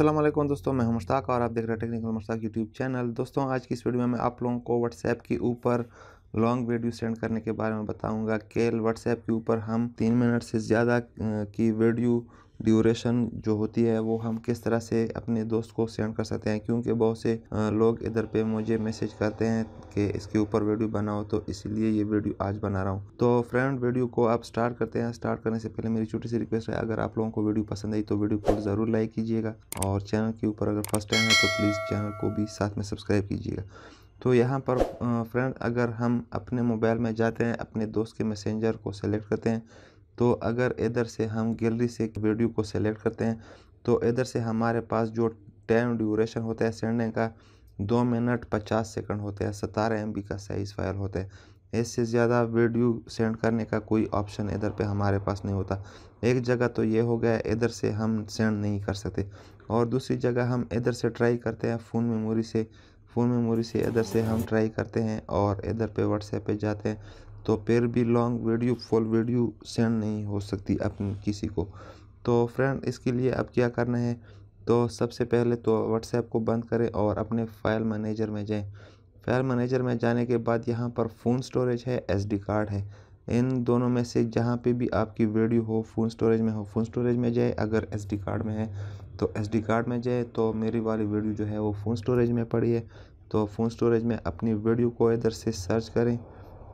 असलम दोस्तों मैं हूं मुश्ताक और आप देख रहे हैं टेक्निकल मुश्ताक यूट्यूब चैनल दोस्तों आज की इस वीडियो में मैं आप लोगों को व्हाट्सएप के ऊपर लॉन्ग वीडियो सेंड करने के बारे में बताऊंगा कि व्हाट्सएप के ऊपर हम तीन मिनट से ज़्यादा की वीडियो ड्यूरेशन जो होती है वो हम किस तरह से अपने दोस्त को सेंड कर सकते हैं क्योंकि बहुत से लोग इधर पे मुझे मैसेज करते हैं कि इसके ऊपर वीडियो बनाओ तो इसलिए ये वीडियो आज बना रहा हूँ तो फ्रेंड वीडियो को आप स्टार्ट करते हैं स्टार्ट करने से पहले मेरी छोटी सी रिक्वेस्ट है अगर आप लोगों को वीडियो पसंद आई तो वीडियो को ज़रूर लाइक कीजिएगा और चैनल के ऊपर अगर फर्स्ट टाइम है तो प्लीज़ चैनल को भी साथ में सब्सक्राइब कीजिएगा तो यहाँ पर फ्रेंड अगर हम अपने मोबाइल में जाते हैं अपने दोस्त के मैसेंजर को सेलेक्ट करते हैं तो अगर इधर से हम गैलरी से वीडियो को सेलेक्ट करते हैं तो इधर से हमारे पास जो टाइम ड्यूरेशन होता है सेंडने का दो मिनट पचास सेकंड होते हैं सतारह एम का साइज़ फाइल होता है इससे ज़्यादा वीडियो सेंड करने का कोई ऑप्शन इधर पे हमारे पास नहीं होता एक जगह तो ये हो गया इधर से हम सेंड नहीं कर सकते और दूसरी जगह हम इधर से ट्राई करते हैं फ़ोन मेमोरी से फ़ोन मेमोरी से इधर से हम ट्राई करते हैं और इधर पे व्हाट्सएप पे जाते हैं तो फिर भी long video full video send नहीं हो सकती अपनी किसी को तो फ्रेंड इसके लिए अब क्या करना है तो सबसे पहले तो व्हाट्सएप को बंद करें और अपने फाइल मैनेजर में जाएं फाइल मैनेजर में जाने के बाद यहाँ पर फ़ोन स्टोरेज है एसडी कार्ड है इन दोनों में से जहाँ पे भी आपकी वीडियो हो फोन स्टोरेज में हो फ़ोन स्टोरेज में जाए अगर एस कार्ड में है तो एस कार्ड में जाए तो मेरी वाली वीडियो जो है वो फ़ोन स्टोरेज में पड़ी है तो फोन स्टोरेज में अपनी वीडियो को इधर से सर्च करें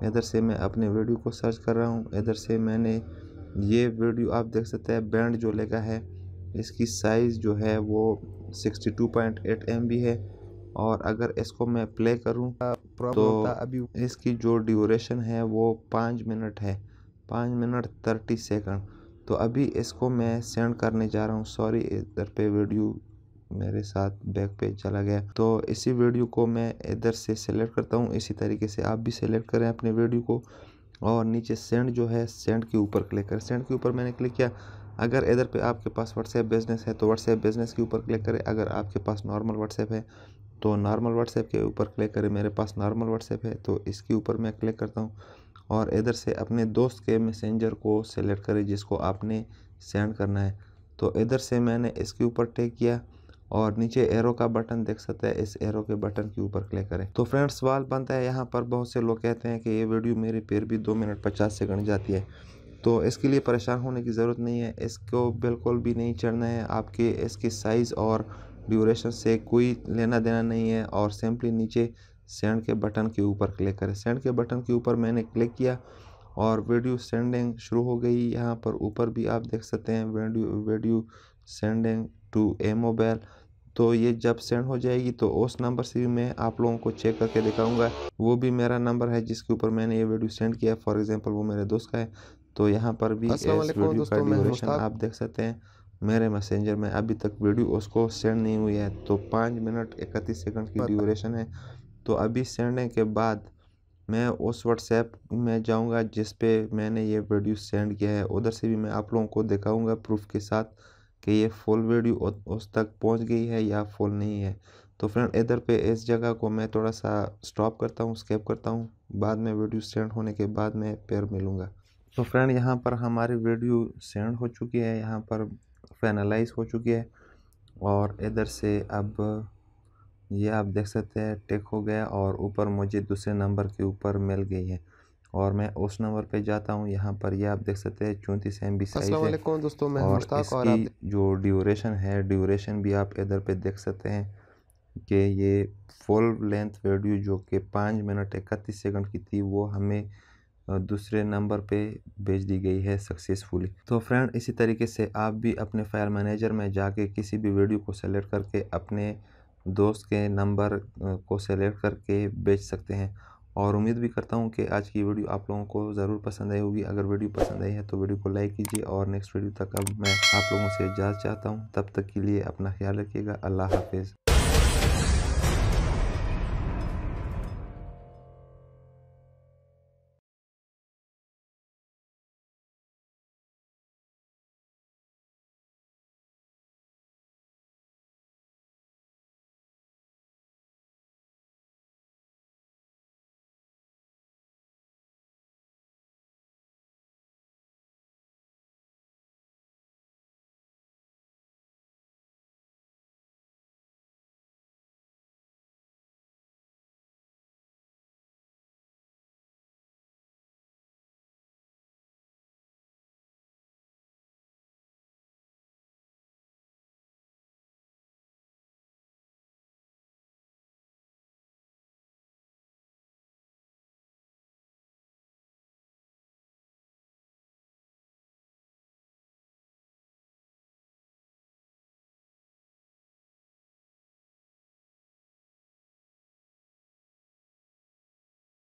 इधर से मैं अपने वीडियो को सर्च कर रहा हूँ इधर से मैंने ये वीडियो आप देख सकते हैं बैंड जो लेगा है इसकी साइज़ जो है वो 62.8 एमबी है और अगर इसको मैं प्ले करूँ तो प्रॉब्लम तो अभी इसकी जो ड्यूरेशन है वो पाँच मिनट है पाँच मिनट थर्टी सेकंड तो अभी इसको मैं सेंड करने जा रहा हूँ सॉरी इधर पे वीडियो मेरे साथ बैक पे चला गया तो इसी वीडियो को मैं इधर से सेलेक्ट करता हूँ इसी तरीके से आप भी सेलेक्ट करें अपने वीडियो को और नीचे सेंड जो है सेंड के ऊपर क्लिक करें सेंड के ऊपर मैंने क्लिक किया अगर इधर पे आपके पास व्हाट्सएप बिज़नेस है तो व्हाट्सएप बिज़नेस के ऊपर क्लिक करें अगर आपके पास नॉर्मल व्हाट्सएप है तो नॉर्मल व्हाट्सएप के ऊपर क्लिक करें मेरे पास नॉर्मल व्हाट्सएप है तो इसके ऊपर मैं क्लिक करता हूँ और इधर से अपने दोस्त के मैसेंजर को सेलेक्ट करें जिसको आपने सेंड करना है तो इधर से मैंने इसके ऊपर टेक किया और नीचे एरो का बटन देख सकते हैं इस एरो के बटन के ऊपर क्लिक करें तो फ्रेंड्स सवाल बनता है यहाँ पर बहुत से लोग कहते हैं कि ये वीडियो मेरी फिर भी दो मिनट पचास सेकंड जाती है तो इसके लिए परेशान होने की ज़रूरत नहीं है इसको बिल्कुल भी नहीं चढ़ना है आपके इसकी साइज़ और ड्यूरेशन से कोई लेना देना नहीं है और सिंपली नीचे सेंड के बटन के ऊपर क्लिक करें सेंड के बटन के ऊपर मैंने क्लिक किया और वीडियो सेंडिंग शुरू हो गई यहाँ पर ऊपर भी आप देख सकते हैं video video sending to a mobile तो ये जब सेंड हो जाएगी तो उस नंबर से भी मैं आप लोगों को चेक करके दिखाऊंगा वो भी मेरा नंबर है जिसके ऊपर मैंने ये वीडियो सेंड किया फॉर एग्जांपल वो मेरे दोस्त का है तो यहाँ पर भी वीडियो का आप देख सकते हैं मेरे मैसेंजर में अभी तक वीडियो उसको सेंड नहीं हुई है तो पाँच मिनट इकतीस सेकंड की ड्यूरेशन है तो अभी सेंडने के बाद मैं उस व्हाट्सएप में जाऊंगा जिस पे मैंने ये वीडियो सेंड किया है उधर से भी मैं आप लोगों को दिखाऊंगा प्रूफ के साथ कि ये फुल वीडियो उस तक पहुंच गई है या फुल नहीं है तो फ्रेंड इधर पे इस जगह को मैं थोड़ा सा स्टॉप करता हूँ स्केप करता हूँ बाद में वीडियो सेंड होने के बाद मैं पैर मिलूँगा तो फ्रेंड यहाँ पर हमारी वीडियो सेंड हो चुकी है यहाँ पर फाइनलाइज हो चुकी है और इधर से अब ये आप देख सकते हैं टेक हो गया और ऊपर मुझे दूसरे नंबर के ऊपर मिल गई है और मैं उस नंबर पे जाता हूँ यहाँ पर ये यह आप देख सकते हैं चौंतीस एम बी साइज है दोस्तों मैं और इसकी जो ड्यूरेशन है ड्यूरेशन भी आप इधर पे देख सकते हैं कि ये फुल लेंथ वीडियो जो कि पाँच मिनट इकतीस सेकंड की थी वो हमें दूसरे नंबर पे भेज दी गई है सक्सेसफुली तो फ्रेंड इसी तरीके से आप भी अपने फायर मैनेजर में जाके किसी भी वीडियो को सेलेक्ट करके अपने दोस्त के नंबर को सेलेक्ट करके भेज सकते हैं और उम्मीद भी करता हूँ कि आज की वीडियो आप लोगों को ज़रूर पसंद आई होगी अगर वीडियो पसंद आई है तो वीडियो को लाइक कीजिए और नेक्स्ट वीडियो तक अब मैं आप लोगों से इजाज़त चाहता हूँ तब तक के लिए अपना ख्याल रखिएगा अल्लाह हाफिज़